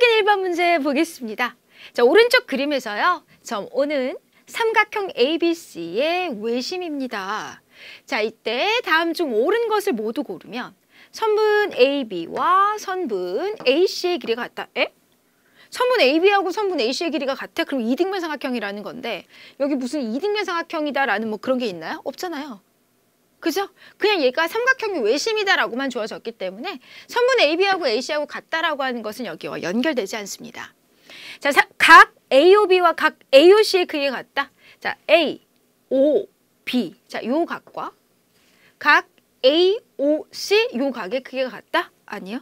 확인 1번 문제 보겠습니다. 자, 오른쪽 그림에서요. 점 O는 삼각형 ABC의 외심입니다. 자, 이때 다음 중 옳은 것을 모두 고르면 선분 AB와 선분 AC의 길이가 같다. 에? 선분 AB하고 선분 AC의 길이가 같아? 그럼 이등변 삼각형이라는 건데 여기 무슨 이등변 삼각형이다라는 뭐 그런 게 있나요? 없잖아요. 그죠? 그냥 얘가 삼각형이 외심이다라고만 주어졌기 때문에 선분 AB하고 AC하고 같다라고 하는 것은 여기와 연결되지 않습니다. 자, 각 AOB와 각 AOC의 크기가 같다. 자, A, O, B. 자, 요 각과 각 A, O, C 요 각의 크기가 같다? 아니요.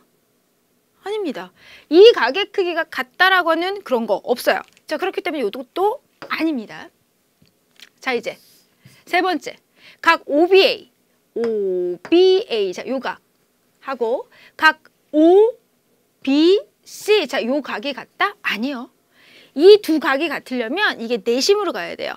아닙니다. 이 각의 크기가 같다라고 는 그런 거 없어요. 자, 그렇기 때문에 요것도 아닙니다. 자, 이제 세 번째. 각 OBA, OBA 자, 요 각. 하고 각 OBC 자, 요 각이 같다? 아니요. 이 두 각이 같으려면 이게 내심으로 가야 돼요.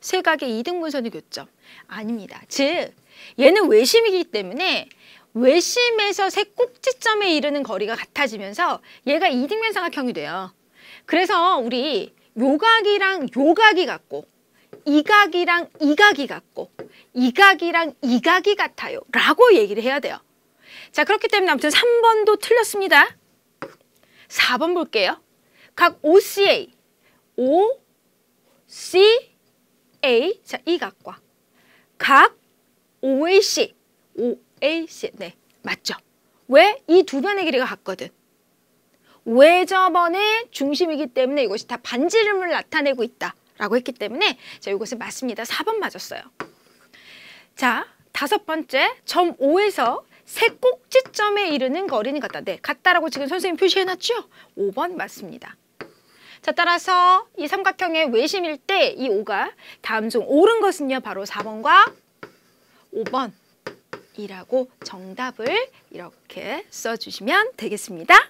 세 각의 이등분선의 교점. 아닙니다. 즉 얘는 외심이기 때문에 외심에서 세 꼭지점에 이르는 거리가 같아지면서 얘가 이등변삼각형이 돼요. 그래서 우리 요각이랑 요각이 같고 이각이랑 이각이 같고 이각이랑 이각이 같아요 라고 얘기를 해야 돼요 자 그렇기 때문에 아무튼 3번도 틀렸습니다 4번 볼게요 각 OCA O, C, A 자, 이 각과 각 OAC OAC 네 맞죠 왜? 이 두 변의 길이가 같거든 외접원의 중심이기 때문에 이것이 다 반지름을 나타내고 있다 라고 했기 때문에 자 이것은 맞습니다. 4번 맞았어요. 자, 다섯 번째, 점 5에서 세 꼭지점에 이르는 거리는 같다. 네, 같다라고 지금 선생님 표시해놨죠? 5번 맞습니다. 자, 따라서 이 삼각형의 외심일 때 이 5가 다음 중 옳은 것은요. 바로 4번과 5번이라고 정답을 이렇게 써주시면 되겠습니다.